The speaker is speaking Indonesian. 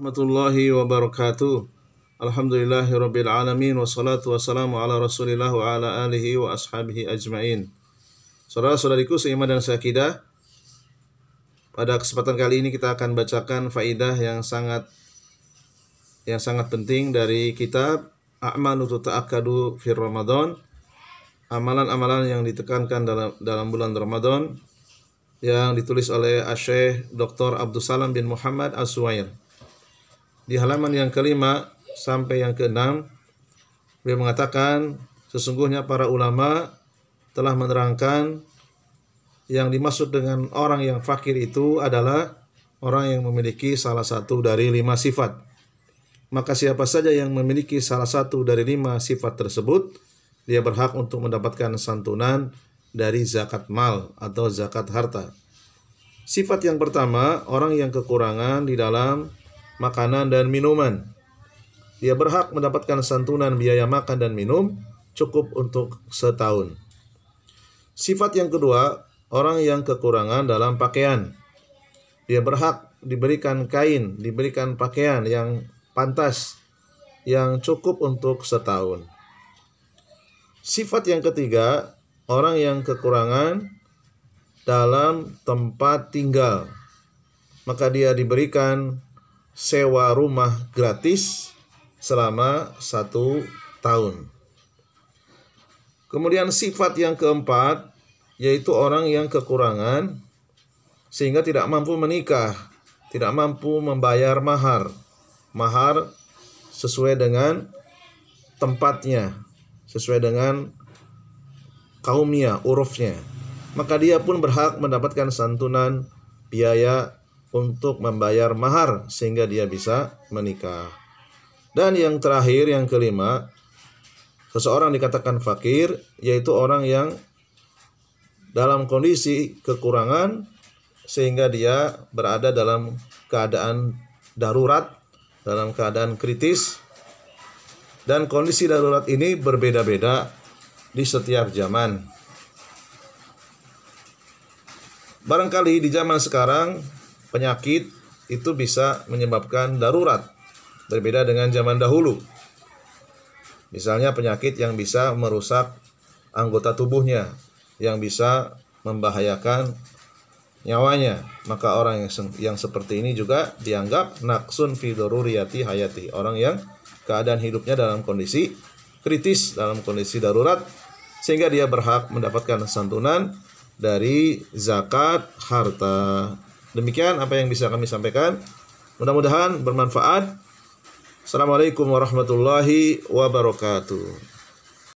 warahmatullahi wabarakatuh. Alhamdulillahi rabbil alamin wassalatu wassalamu ala Rasulillah wa ala alihi wa ashabihi ajmain. Saudara-saudariku seiman dan seakidah, pada kesempatan kali ini kita akan bacakan faidah yang sangat yang sangat penting dari kitab A'malu Tuta'akadu Fir Ramadan Amalan-amalan yang ditekankan dalam, dalam bulan Ramadan Yang ditulis oleh Asyikh Dr. Abdus Salam bin Muhammad Aswair di halaman yang kelima sampai yang keenam beliau mengatakan sesungguhnya para ulama telah menerangkan yang dimaksud dengan orang yang fakir itu adalah orang yang memiliki salah satu dari lima sifat. Maka siapa saja yang memiliki salah satu dari lima sifat tersebut, dia berhak untuk mendapatkan santunan dari zakat mal atau zakat harta. Sifat yang pertama, orang yang kekurangan di dalam makanan dan minuman. Dia berhak mendapatkan santunan biaya makan dan minum cukup untuk setahun. Sifat yang kedua, orang yang kekurangan dalam pakaian. Dia berhak diberikan kain, diberikan pakaian yang pantas, yang cukup untuk setahun. Sifat yang ketiga, orang yang kekurangan dalam tempat tinggal. Maka dia diberikan sewa rumah gratis selama satu tahun. Kemudian sifat yang keempat yaitu orang yang kekurangan sehingga tidak mampu menikah, tidak mampu membayar mahar. Mahar sesuai dengan tempatnya, sesuai dengan kaumnya, urufnya. Maka dia pun berhak mendapatkan santunan biaya untuk membayar mahar sehingga dia bisa menikah. Dan yang terakhir yang kelima, seseorang dikatakan fakir yaitu orang yang dalam kondisi kekurangan sehingga dia berada dalam keadaan darurat, dalam keadaan kritis. Dan kondisi darurat ini berbeda-beda di setiap zaman. Barangkali di zaman sekarang penyakit itu bisa menyebabkan darurat berbeda dengan zaman dahulu. Misalnya penyakit yang bisa merusak anggota tubuhnya, yang bisa membahayakan nyawanya. Maka orang yang, yang seperti ini juga dianggap naksun fidoruriyati hayati. Orang yang keadaan hidupnya dalam kondisi kritis, dalam kondisi darurat, sehingga dia berhak mendapatkan santunan dari zakat harta. Demikian apa yang bisa kami sampaikan. Mudah-mudahan bermanfaat. Assalamualaikum warahmatullahi wabarakatuh.